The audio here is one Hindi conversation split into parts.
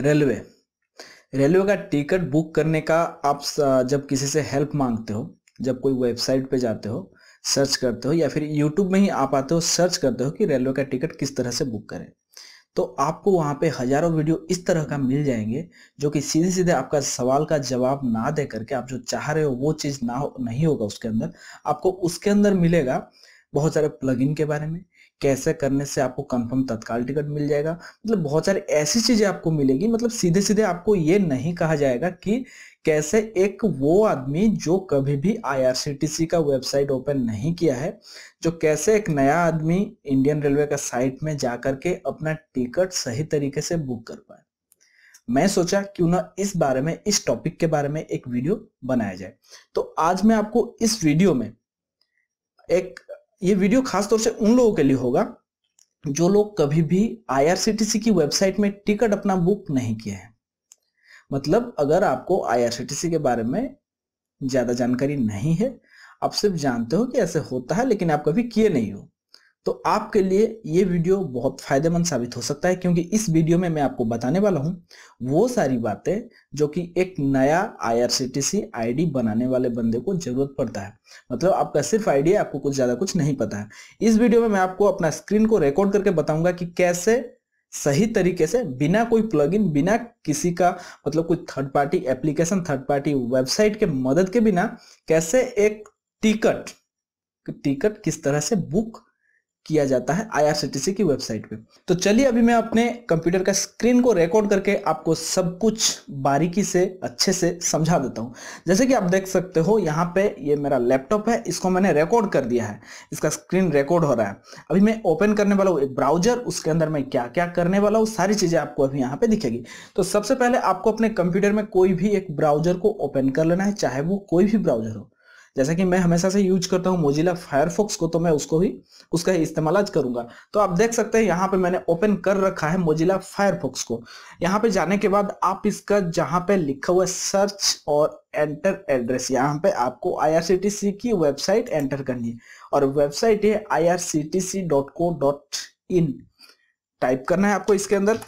रेलवे रेलवे का टिकट बुक करने का आप जब किसी से हेल्प मांगते हो जब कोई वेबसाइट पे जाते हो सर्च करते हो या फिर यूट्यूब में ही आप आते हो सर्च करते हो कि रेलवे का टिकट किस तरह से बुक करें तो आपको वहाँ पे हजारों वीडियो इस तरह का मिल जाएंगे जो कि सीधे सीधे आपका सवाल का जवाब ना दे करके आप जो चाह रहे हो वो चीज़ ना हो नहीं होगा उसके अंदर आपको उसके अंदर मिलेगा बहुत सारे प्लगइन के बारे में कैसे करने से आपको कंफर्म तत्काल टिकट मिल जाएगा मतलब बहुत सारी ऐसी चीजें आपको मिलेगी मतलब सीधे सीधे आपको ये नहीं कहा जाएगा कि कैसे एक वो आदमी जो कभी भी आई का वेबसाइट ओपन नहीं किया है जो कैसे एक नया आदमी इंडियन रेलवे का साइट में जाकर के अपना टिकट सही तरीके से बुक कर पाए मैं सोचा क्यों ना इस बारे में इस टॉपिक के बारे में एक वीडियो बनाया जाए तो आज मैं आपको इस वीडियो में एक ये वीडियो खास तौर से उन लोगों के लिए होगा जो लोग कभी भी आईआरसीटीसी की वेबसाइट में टिकट अपना बुक नहीं किए हैं मतलब अगर आपको आईआरसीटीसी के बारे में ज़्यादा जानकारी नहीं है आप सिर्फ जानते हो कि ऐसे होता है लेकिन आप कभी किए नहीं हो तो आपके लिए ये वीडियो बहुत फ़ायदेमंद साबित हो सकता है क्योंकि इस वीडियो में मैं आपको बताने वाला हूँ वो सारी बातें जो कि एक नया आईआरसीटीसी आईडी बनाने वाले बंदे को ज़रूरत पड़ता है मतलब आपका सिर्फ है आपको कुछ ज़्यादा कुछ नहीं पता है इस वीडियो में मैं आपको अपना स्क्रीन को रिकॉर्ड करके बताऊंगा कि कैसे सही तरीके से बिना कोई प्लग बिना किसी का मतलब कोई third party application third party website के मदद के बिना कैसे एक टिकट टिकट किस तरह से बुक किया जाता है आईआरसीटीसी की वेबसाइट पे तो चलिए अभी मैं अपने कंप्यूटर का स्क्रीन को रिकॉर्ड करके आपको सब कुछ बारीकी से अच्छे से समझा देता हूँ जैसे कि आप देख सकते हो यहाँ पे ये मेरा लैपटॉप है इसको मैंने रिकॉर्ड कर दिया है इसका स्क्रीन रिकॉर्ड हो रहा है अभी मैं ओपन करने वाला हूँ एक ब्राउजर उसके अंदर मैं क्या क्या करने वाला हूँ सारी चीज़ें आपको अभी यहाँ पे दिखेगी तो सबसे पहले आपको अपने कंप्यूटर में कोई भी एक ब्राउजर को ओपन कर लेना है चाहे वो कोई भी ब्राउजर हो जैसा कि मैं हमेशा से यूज करता हूँ मोजिला फायरफॉक्स को तो मैं उसको ही उसका ही इस्तेमाल आज करूंगा तो आप देख सकते हैं यहाँ पे मैंने ओपन कर रखा है मोजिला फायरफॉक्स को यहाँ पे जाने के बाद आप इसका जहाँ पे लिखा हुआ सर्च और एंटर एड्रेस यहाँ पे आपको आई की वेबसाइट एंटर करनी है और वेबसाइट है आई टाइप करना है आपको इसके अंदर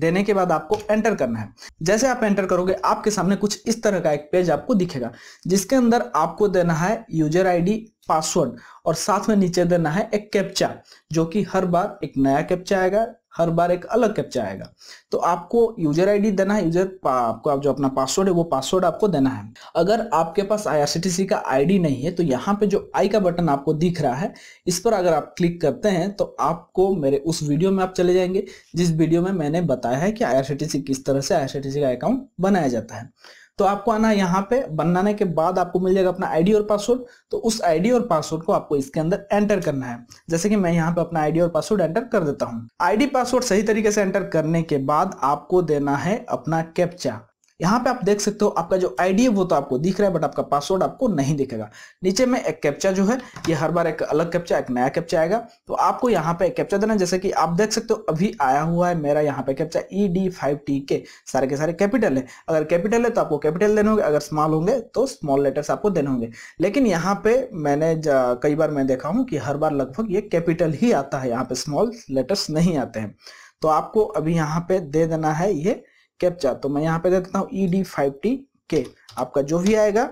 देने के बाद आपको एंटर करना है जैसे आप एंटर करोगे आपके सामने कुछ इस तरह का एक पेज आपको दिखेगा जिसके अंदर आपको देना है यूजर आईडी पासवर्ड और साथ में नीचे देना है एक कैप्चा जो कि हर बार एक नया कैप्चा आएगा हर बार एक अलग कैप्चा आएगा तो आपको यूजर आईडी देना है यूजर आपको आप जो अपना पासवर्ड है वो पासवर्ड आपको देना है अगर आपके पास आई का आईडी नहीं है तो यहाँ पे जो आई का बटन आपको दिख रहा है इस पर अगर आप क्लिक करते हैं तो आपको मेरे उस वीडियो में आप चले जाएंगे जिस वीडियो में मैंने बताया है कि आई किस तरह से आई का अकाउंट बनाया जाता है तो आपको आना यहाँ पे बनाने के बाद आपको मिल जाएगा अपना आईडी और पासवर्ड तो उस आईडी और पासवर्ड को आपको इसके अंदर एंटर करना है जैसे कि मैं यहाँ पे अपना आईडी और पासवर्ड एंटर कर देता हूँ आईडी पासवर्ड सही तरीके से एंटर करने के बाद आपको देना है अपना कैप्चा यहाँ पे आप देख सकते हो आपका जो आईडी है वो तो आपको दिख रहा है बट आपका पासवर्ड आपको नहीं दिखेगा नीचे में एक कैप्चा जो है ये हर बार एक अलग कैप्चा एक नया कैप्चा आएगा तो आपको यहाँ पे एक कैप्चा देना जैसे कि आप देख सकते हो अभी आया हुआ है मेरा यहाँ पे captcha E D five T के सारे के सारे कैपिटल है अगर कैपिटल है तो आपको कैपिटल देने होंगे अगर स्मॉल होंगे तो स्मॉल लेटर्स आपको देने होंगे लेकिन यहाँ पे मैंने कई बार मैं देखा हूँ कि हर बार लगभग ये कैपिटल ही आता है यहाँ पे स्मॉल लेटर्स नहीं आते हैं तो आपको अभी यहाँ पे दे देना है ये कैप्चा तो मैं यहाँ पे दे देता हूँ ई डी फाइव टी के आपका जो भी आएगा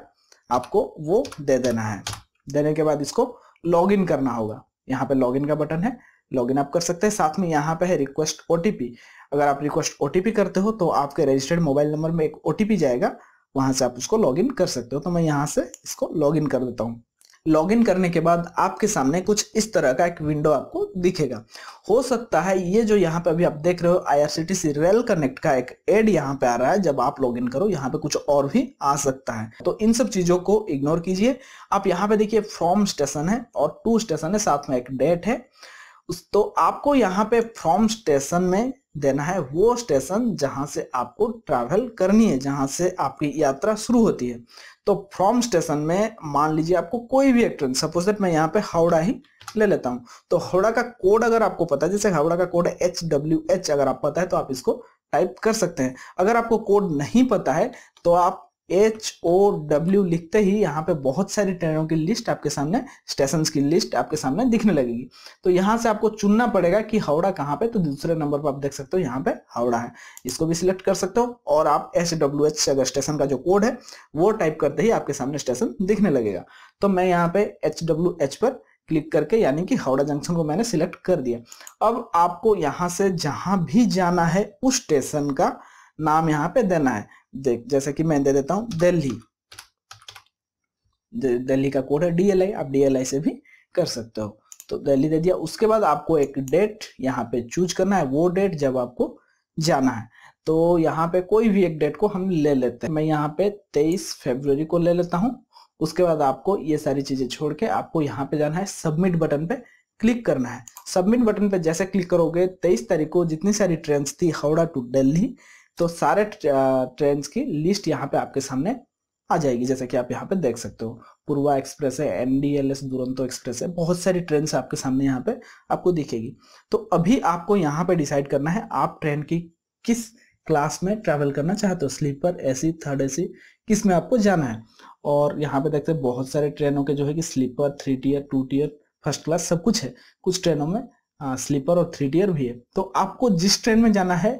आपको वो दे देना है देने के बाद इसको लॉग इन करना होगा यहाँ पे लॉग इन का बटन है लॉग इन आप कर सकते हैं साथ में यहाँ पे है रिक्वेस्ट ओटीपी अगर आप रिक्वेस्ट ओटीपी करते हो तो आपके रजिस्टर्ड मोबाइल नंबर में एक ओटीपी जाएगा वहां से आप उसको लॉग इन कर सकते हो तो मैं यहाँ से इसको लॉग इन कर देता हूँ लॉगिन करने के बाद आपके सामने कुछ इस तरह का एक विंडो आपको दिखेगा हो सकता है ये जो यहाँ पे अभी आप देख रहे हो सी रेल कनेक्ट का एक एड यहाँ पे आ रहा है जब आप लॉगिन करो यहाँ पे कुछ और भी आ सकता है तो इन सब चीजों को इग्नोर कीजिए आप यहाँ पे देखिए फ्रॉम स्टेशन है और टू स्टेशन है साथ में एक डेट है तो आपको यहाँ पे फ्रॉम स्टेशन में देना है वो स्टेशन जहां से आपको ट्रैवल करनी है जहां से आपकी यात्रा शुरू होती है तो फ्रॉम स्टेशन में मान लीजिए आपको कोई भी एक ट्रेन सपोज दैट मैं यहाँ पे हावड़ा ही ले लेता हूँ तो हावड़ा का कोड अगर आपको पता है जैसे हावड़ा का कोड है एच डब्ल्यू एच अगर आप पता है तो आप इसको टाइप कर सकते हैं अगर आपको कोड नहीं पता है तो आप एच ओ डब्ल्यू लिखते ही यहाँ पे बहुत सारी ट्रेनों की लिस्ट आपके सामने स्टेशन की लिस्ट आपके सामने दिखने लगेगी तो यहाँ से आपको चुनना पड़ेगा कि हावड़ा कहाँ पे तो दूसरे नंबर पर आप देख सकते हो यहाँ पे हावड़ा है इसको भी सिलेक्ट कर सकते हो और आप एच डब्ल्यू एच अगर स्टेशन का जो कोड है वो टाइप करते ही आपके सामने स्टेशन दिखने लगेगा तो मैं यहाँ पे एच डब्ल्यू एच पर क्लिक करके यानी कि हावड़ा जंक्शन को मैंने सिलेक्ट कर दिया अब आपको यहाँ से जहां भी जाना है उस स्टेशन का नाम यहाँ पे देना है देख जैसे कि मैं दे देता हूं दिल्ली दिल्ली का कोड है डीएलआई आप डीएलआई से भी कर सकते हो तो दिल्ली दे दिया उसके बाद आपको एक डेट यहाँ पे चूज करना है वो डेट जब आपको जाना है तो यहाँ पे कोई भी एक डेट को हम ले लेते हैं मैं यहाँ पे 23 फरवरी को ले लेता हूँ उसके बाद आपको ये सारी चीजें छोड़ के आपको यहाँ पे जाना है सबमिट बटन पे क्लिक करना है सबमिट बटन पे जैसे क्लिक करोगे 23 तारीख को जितनी सारी ट्रेन थी हावड़ा टू दिल्ली तो सारे ट्रेन की लिस्ट यहाँ पे आपके सामने आ जाएगी जैसे कि आप यहाँ पे देख सकते हो पूर्वा एक्सप्रेस है एनडीएलएस दुरंतो एक्सप्रेस है बहुत सारी ट्रेन आपके सामने यहाँ पे आपको दिखेगी तो अभी आपको यहाँ पे डिसाइड करना है आप ट्रेन की किस क्लास में ट्रेवल करना चाहते हो स्लीपर एसी थर्ड एसी किस में आपको जाना है और यहाँ पे देखते हैं बहुत सारे ट्रेनों के जो है कि sleeper three tier two tier first class सब कुछ है कुछ ट्रेनों में आ, स्लीपर और थ्री टीयर भी है तो आपको जिस ट्रेन में जाना है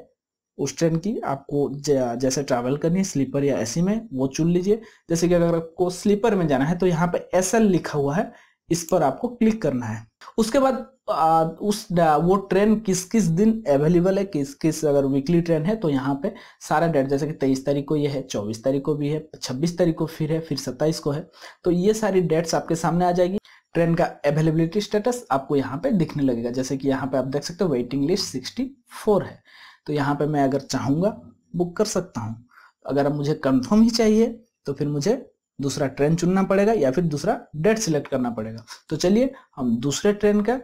उस ट्रेन की आपको जैसे ट्रैवल करनी है स्लीपर या एसी में वो चुन लीजिए जैसे कि अगर आपको स्लीपर में जाना है तो यहाँ पे एस लिखा हुआ है इस पर आपको क्लिक करना है उसके बाद आ, उस वो ट्रेन किस किस दिन अवेलेबल है किस किस अगर वीकली ट्रेन है तो यहाँ पे सारा डेट जैसे कि तेईस तारीख को ये है चौबीस तारीख को भी है छब्बीस तारीख को फिर है फिर सत्ताईस को है तो ये सारी डेट्स आपके सामने आ जाएगी ट्रेन का अवेलेबिलिटी स्टेटस आपको यहाँ पे दिखने लगेगा जैसे कि यहाँ पे आप देख सकते हो वेटिंग लिस्ट सिक्सटी फोर है तो यहाँ पे मैं अगर चाहूँगा बुक कर सकता हूँ अगर मुझे कंफर्म ही चाहिए तो फिर मुझे दूसरा ट्रेन चुनना पड़ेगा या फिर दूसरा डेट सिलेक्ट करना पड़ेगा तो चलिए हम दूसरे ट्रेन का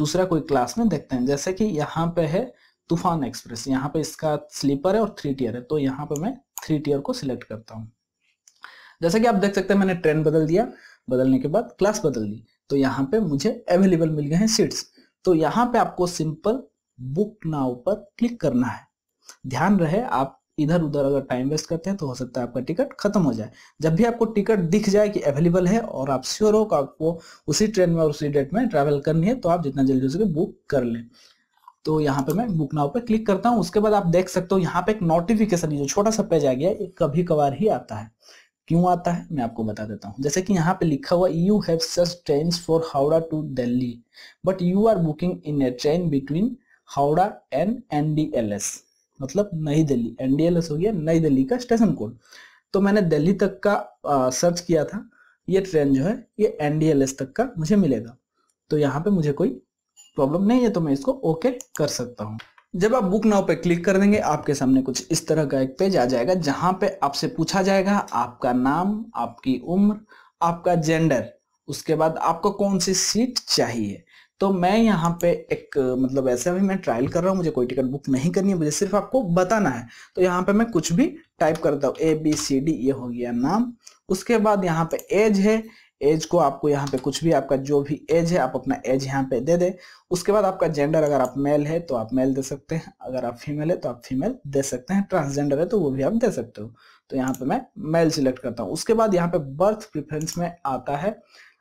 दूसरा कोई क्लास में देखते हैं जैसे कि यहाँ पे है तूफान एक्सप्रेस यहाँ पे इसका स्लीपर है और थ्री टीयर है तो यहाँ पे मैं थ्री टीयर को सिलेक्ट करता हूँ जैसे कि आप देख सकते हैं मैंने ट्रेन बदल दिया बदलने के बाद क्लास बदल दी तो यहाँ पे मुझे अवेलेबल मिल गए हैं सीट्स तो यहाँ पे आपको सिंपल बुक नाउ पर क्लिक करना है ध्यान रहे आप इधर उधर अगर टाइम वेस्ट करते हैं तो हो सकता है आपका टिकट खत्म हो जाए जब भी आपको टिकट दिख जाए कि अवेलेबल है और आप श्योर हो कि आपको उसी ट्रेन में और उसी डेट में ट्रैवल करनी है तो आप जितना जल्दी हो सके बुक कर लें तो यहाँ पे मैं बुक नाउ पे क्लिक करता हूँ उसके बाद आप देख सकते हो यहाँ पे एक नोटिफिकेशन जो छोटा सा पेज आ गया ये कभी कभार ही आता है क्यों आता है मैं आपको बता देता हूँ जैसे कि यहाँ पे लिखा हुआ you have such train for Howrah to Delhi but you are booking in a train between Howrah and NDLS मतलब नई दिल्ली एनडीएलएस हो गया नई दिल्ली का स्टेशन कोड तो मैंने दिल्ली तक का आ, सर्च किया था ये ट्रेन जो है ये एनडीएलएस तक का मुझे मिलेगा तो यहाँ पे मुझे कोई प्रॉब्लम नहीं है तो मैं इसको ओके कर सकता हूँ जब आप बुक नाउ पे क्लिक कर देंगे आपके सामने कुछ इस तरह का एक पेज आ जाएगा जहां पे आपसे पूछा जाएगा आपका नाम आपकी उम्र आपका जेंडर उसके बाद आपको कौन सी सीट चाहिए तो मैं यहाँ पे एक मतलब ऐसे अभी मैं ट्रायल कर रहा हूँ मुझे कोई टिकट बुक नहीं करनी है मुझे सिर्फ आपको बताना है तो यहाँ पे मैं कुछ भी टाइप करता हूँ ए बी सी डी ये हो गया नाम उसके बाद यहाँ पे एज है एज को आपको यहाँ पे कुछ भी आपका जो भी एज है आप अपना एज यहाँ पे दे दे उसके बाद आपका जेंडर अगर आप मेल है तो आप मेल दे सकते हैं अगर आप फीमेल है तो आप फीमेल दे सकते हैं ट्रांसजेंडर है तो वो भी आप दे सकते हो तो यहाँ पे मैं मेल सिलेक्ट करता हूँ उसके बाद यहाँ पे बर्थ प्रिफरेंस में आता है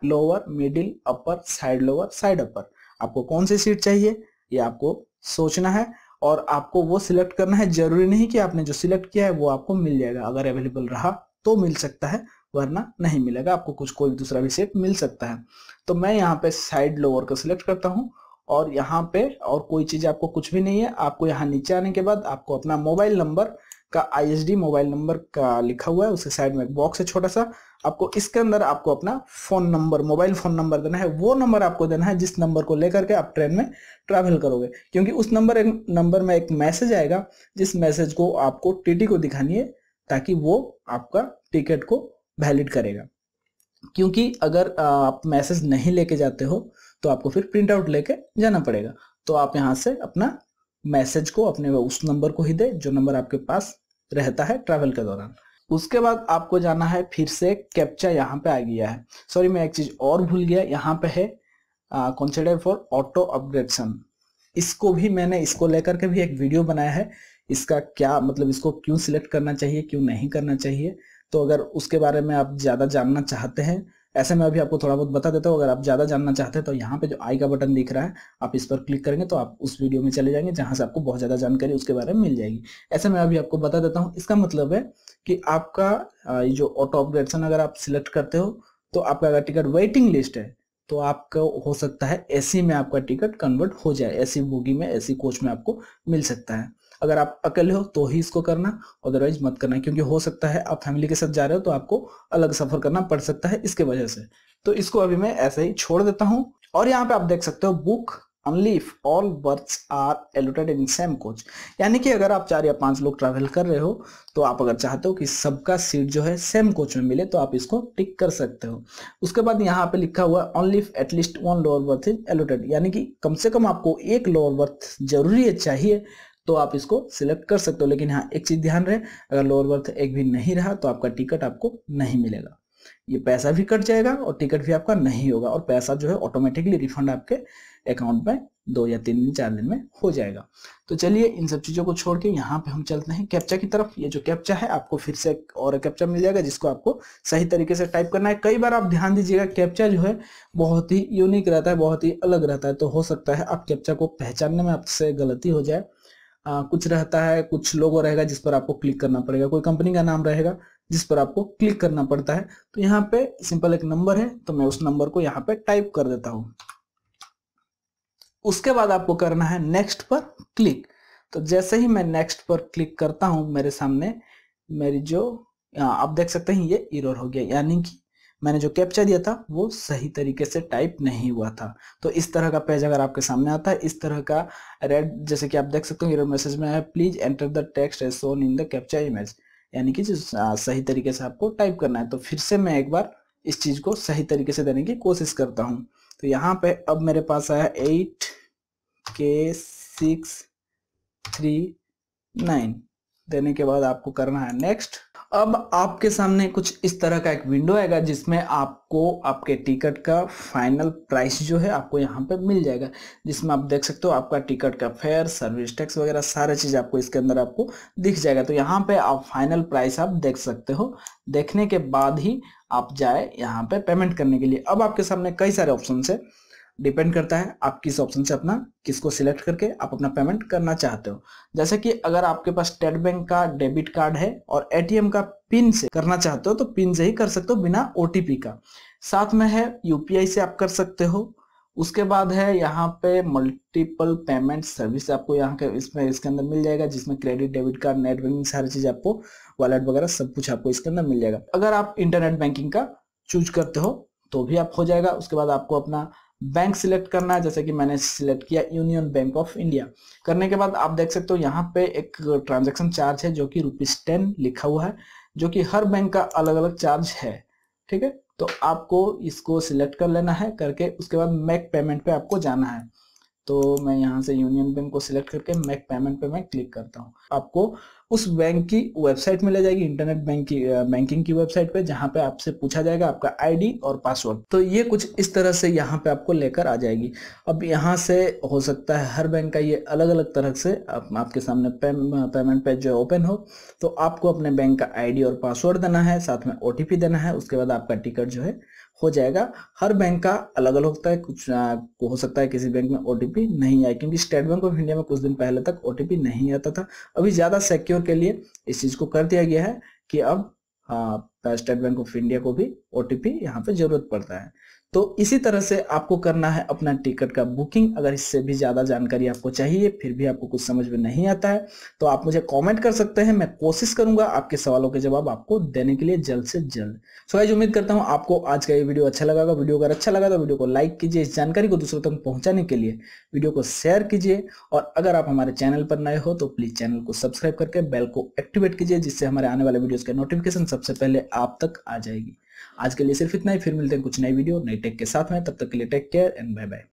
lower middle upper side lower side upper आपको कौन सी सीट चाहिए ये आपको सोचना है और आपको वो सिलेक्ट करना है जरूरी नहीं कि आपने जो सिलेक्ट किया है वो आपको मिल जाएगा अगर अवेलेबल रहा तो मिल सकता है वरना नहीं मिलेगा आपको कुछ कोई दूसरा भी सेट मिल सकता है तो मैं यहाँ पे साइड लोअर का सिलेक्ट करता हूँ और यहाँ पे और कोई चीज आपको कुछ भी नहीं है आपको यहाँ नीचे आने के बाद आपको अपना मोबाइल नंबर का आई मोबाइल नंबर का लिखा हुआ है उसके साइड में एक बॉक्स है छोटा सा आपको इसके अंदर आपको अपना phone number mobile phone number देना है वो नंबर आपको देना है जिस नंबर को लेकर के आप ट्रेन में ट्रैवल करोगे क्योंकि उस नंबर एक नंबर में एक मैसेज आएगा जिस मैसेज को आपको टीटी को दिखानी है ताकि वो आपका टिकट को वैलिड करेगा क्योंकि अगर आप मैसेज नहीं लेके जाते हो तो आपको फिर प्रिंट आउट लेके जाना पड़ेगा तो आप यहाँ से अपना मैसेज को अपने उस नंबर को ही दे जो नंबर आपके पास रहता है ट्रैवल के दौरान उसके बाद आपको जाना है फिर से कैप्चा यहाँ पे आ गया है सॉरी मैं एक चीज और भूल गया यहाँ पे है कॉन्सिडर फॉर ऑटो अपग्रेडेशन इसको भी मैंने इसको लेकर के भी एक वीडियो बनाया है इसका क्या मतलब इसको क्यों सिलेक्ट करना चाहिए क्यों नहीं करना चाहिए तो अगर उसके बारे में आप ज़्यादा जानना चाहते हैं ऐसे में अभी आपको थोड़ा बहुत बता देता हूँ अगर आप ज़्यादा जानना चाहते हैं तो यहाँ पे जो आई का बटन दिख रहा है आप इस पर क्लिक करेंगे तो आप उस वीडियो में चले जाएंगे जहाँ से आपको बहुत ज़्यादा जानकारी उसके बारे में मिल जाएगी ऐसे में अभी आपको बता देता हूँ इसका मतलब है कि आपका जो ऑटो अपग्रेडेशन अगर आप सिलेक्ट करते हो तो आपका अगर टिकट वेटिंग लिस्ट है तो आपको हो सकता है एसी में आपका टिकट कन्वर्ट हो जाए एसी बोगी में एसी कोच में आपको मिल सकता है अगर आप अकेले हो तो ही इसको करना अदरवाइज मत करना क्योंकि हो सकता है आप फैमिली के साथ जा रहे हो तो आपको अलग सफर करना पड़ सकता है इसके वजह से तो इसको अभी मैं ऐसे ही छोड़ देता हूँ और यहाँ पे आप देख सकते हो book only if all berth are allotted in same coach यानी कि अगर आप चार या पांच लोग ट्रैवल कर रहे हो तो आप अगर चाहते हो कि सबका सीट जो है सेम कोच में मिले तो आप इसको टिक कर सकते हो उसके बाद यहाँ पे लिखा हुआ only if at least one lower berth is allotted यानी कि कम से कम आपको एक लोअर बर्थ जरूरी है चाहिए तो आप इसको सिलेक्ट कर सकते हो लेकिन हाँ एक चीज़ ध्यान रहे अगर लोअर बर्थ एक भी नहीं रहा तो आपका टिकट आपको नहीं मिलेगा ये पैसा भी कट जाएगा और टिकट भी आपका नहीं होगा और पैसा जो है ऑटोमेटिकली रिफंड आपके अकाउंट में दो या तीन दिन चार दिन में हो जाएगा तो चलिए इन सब चीज़ों को छोड़ के यहाँ पे हम चलते हैं कैप्चा की तरफ ये जो कैप्चा है आपको फिर से और कैप्चा मिल जाएगा जिसको आपको सही तरीके से टाइप करना है कई बार आप ध्यान दीजिएगा कैप्चा जो है बहुत ही यूनिक रहता है बहुत ही अलग रहता है तो हो सकता है आप कैप्चा को पहचानने में आपसे गलती हो जाए आ, कुछ रहता है कुछ लोगो रहेगा जिस पर आपको क्लिक करना पड़ेगा कोई कंपनी का नाम रहेगा जिस पर आपको क्लिक करना पड़ता है तो यहाँ पे सिंपल एक नंबर है तो मैं उस नंबर को यहाँ पे टाइप कर देता हूं उसके बाद आपको करना है नेक्स्ट पर क्लिक तो जैसे ही मैं नेक्स्ट पर क्लिक करता हूं मेरे सामने मेरी जो आप देख सकते हैं ये इरर हो गया यानी कि मैंने जो कैप्चा दिया था वो सही तरीके से टाइप नहीं हुआ था तो इस तरह का पेज अगर आपके सामने आता है इस तरह का रेड जैसे कि आप देख सकते हो मैसेज में है please enter the text as shown in the captcha image यानी कि जो सही तरीके से आपको टाइप करना है तो फिर से मैं एक बार इस चीज को सही तरीके से देने की कोशिश करता हूँ तो यहाँ पे अब मेरे पास आया एट के सिक्स थ्री नाइन देने के बाद आपको करना है नेक्स्ट अब आपके सामने कुछ इस तरह का एक विंडो आएगा जिसमें आपको आपके टिकट का फाइनल प्राइस जो है आपको यहाँ पे मिल जाएगा जिसमें आप देख सकते हो आपका टिकट का फेयर सर्विस टैक्स वगैरह सारा चीज़ आपको इसके अंदर आपको दिख जाएगा तो यहाँ पे आप फाइनल प्राइस आप देख सकते हो देखने के बाद ही आप जाए यहाँ पे पेमेंट करने के लिए अब आपके सामने कई सारे ऑप्शन है डिपेंड करता है आप किस ऑप्शन से अपना किसको सिलेक्ट करके आप अपना पेमेंट करना चाहते हो जैसे कि अगर आपके पास स्टेट बैंक का डेबिट कार्ड है और एटीएम का पिन से करना चाहते हो तो पिन से ही कर सकते हो बिना ओटीपी का साथ में है यूपीआई से आप कर सकते हो उसके बाद है यहाँ पे मल्टीपल पेमेंट सर्विस आपको यहाँ के इसमें इसके अंदर मिल जाएगा जिसमें credit debit card net banking सारी चीज आपको वॉलेट वगैरह सब कुछ आपको इसके अंदर मिल जाएगा अगर आप इंटरनेट बैंकिंग का चूज करते हो तो भी आप हो जाएगा उसके बाद आपको अपना बैंक सिलेक्ट करना है जैसे कि मैंने सिलेक्ट किया यूनियन बैंक ऑफ इंडिया करने के बाद आप देख सकते हो यहाँ पे एक ट्रांजेक्शन चार्ज है जो कि रुपीज टेन लिखा हुआ है जो कि हर बैंक का अलग अलग चार्ज है ठीक है तो आपको इसको सिलेक्ट कर लेना है करके उसके बाद मैक पेमेंट पे आपको जाना है तो मैं यहाँ से यूनियन बैंक को सिलेक्ट करके मैक पेमेंट पे मैं क्लिक करता हूँ आपको उस बैंक की वेबसाइट में ले जाएगी इंटरनेट बैंक की बैंकिंग की वेबसाइट पे जहां पे आपसे पूछा जाएगा आपका आईडी और पासवर्ड तो ये कुछ इस तरह से यहां पे आपको लेकर आ जाएगी अब यहां से हो सकता है हर बैंक का ये अलग अलग तरह से आप, आपके सामने पेमेंट पेज जो ओपन हो तो आपको अपने बैंक का आई और पासवर्ड देना है साथ में ओ देना है उसके बाद आपका टिकट जो है हो जाएगा हर बैंक का अलग अलग होता है कुछ आ, हो सकता है किसी बैंक में ओटीपी नहीं आए क्योंकि स्टेट बैंक ऑफ इंडिया में कुछ दिन पहले तक ओटीपी नहीं आता था अभी ज़्यादा सिक्योर के लिए इस चीज को कर दिया गया है कि अब स्टेट बैंक ऑफ इंडिया को भी ओ यहाँ पे जरूरत पड़ता है तो इसी तरह से आपको करना है अपना टिकट का बुकिंग अगर इससे भी ज़्यादा जानकारी आपको चाहिए फिर भी आपको कुछ समझ में नहीं आता है तो आप मुझे कमेंट कर सकते हैं मैं कोशिश करूंगा आपके सवालों के जवाब आपको देने के लिए जल्द से जल्द सो गाइज उम्मीद करता हूँ आपको आज का ये वीडियो अच्छा लगा वीडियो अगर अच्छा लगा तो वीडियो को लाइक कीजिए इस जानकारी को दूसरों तक पहुँचाने के लिए वीडियो को शेयर कीजिए और अगर आप हमारे चैनल पर नए हो तो प्लीज़ चैनल को सब्सक्राइब करके बेल को एक्टिवेट कीजिए जिससे हमारे आने वाले वीडियोज़ के नोटिफिकेशन सबसे पहले आप तक आ जाएगी आज के लिए सिर्फ इतना ही फिर मिलते हैं कुछ नई वीडियो नई टेक के साथ में तब तक के लिए take care and bye bye